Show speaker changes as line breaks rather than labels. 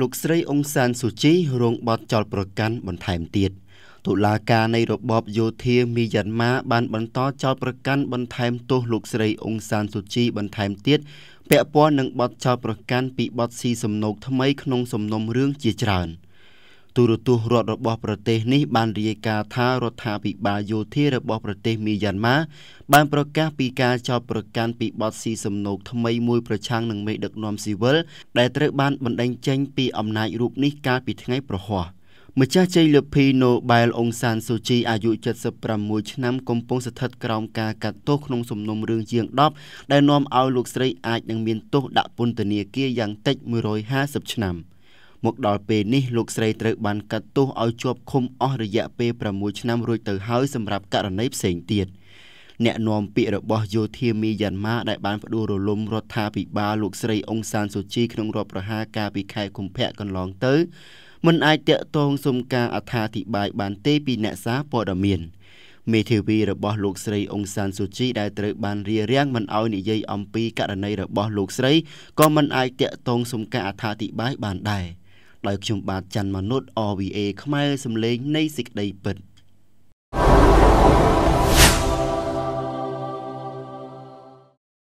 លោកស្រីអ៊ុងសានស៊ូជី រងបទចោលប្រកាន់បន្ថែមទៀតតុលាការនៃរបបយោធាមីយ៉ាន់ម៉ាបានបន្តចោទប្រកាន់បន្ថែមទោសលោកស្រីអ៊ុងសានស៊ូជីបន្ថែមទៀតពាក់ព័ន្ធនឹងបទចោទប្រកាន់ពីបទស៊ីសំណូកថ្មីក្នុងសំណុំរឿងជាច្រើន។ទូរទស្សន៍រដ្ឋរបស់ប្រទេសនេះបានរាយការណ៍ថារដ្ឋាភិបាលយោធារបស់ប្រទេសមីយ៉ាន់ម៉ាបានប្រកាសពីការចោទប្រកាន់ពីបទស៊ីសំណូកថ្មីមួយប្រឆាំងនឹងមេដឹកនាំស៊ីវិលដែលត្រូវបានបណ្តេញចេញពីអំណាចរូបនេះកាលពីថ្ងៃប្រហ័សម្ចាស់ជ័យលាភីណូបែលអង្សានសូជីអាយុ76ឆ្នាំកំពុងស្ថិតក្រោមការកាត់ទោសក្នុងសំណុំរឿងជាង10ដែលនាំឲ្យលោកស្រីអាចនឹងមានទោសដាក់ពន្ធនាគារយ៉ាងតិច150ឆ្នាំ។មកដល់ពេលនេះលោកស្រីត្រូវបានកាត់ទោសឲ្យជាប់ឃុំអស់រយៈពេល6ឆ្នាំរួចទៅហើយសម្រាប់ករណីផ្សេងទៀតអ្នកនាំពាក្យរបស់យោធាមីយ៉ាន់ម៉ាដែលបានផ្ដួលរលំរដ្ឋាភិបាលលោកស្រីអុងសានសូជី ក្នុងរដ្ឋប្រហារកាលពីខែកុម្ភៈកន្លងទៅមិនអាចតាក់ទងសុំការអត្ថាធិប្បាយបានទេពីអ្នកសារព័ត៌មានមេធាវីរបស់លោកស្រីអុងសានស៊ូជី ដែលត្រូវ បានរារាំងមិនឲ្យនិយាយអំពីករណីរបស់លោកស្រីក៏មិនអាចតាក់ទងសុំការអត្ថាធិប្បាយបានដែរ។ដោយខ្ញុំបាទច័ន្ទមនុษย์ RVA ខ្មែរសំឡេងនៃសេចក្តីពិត។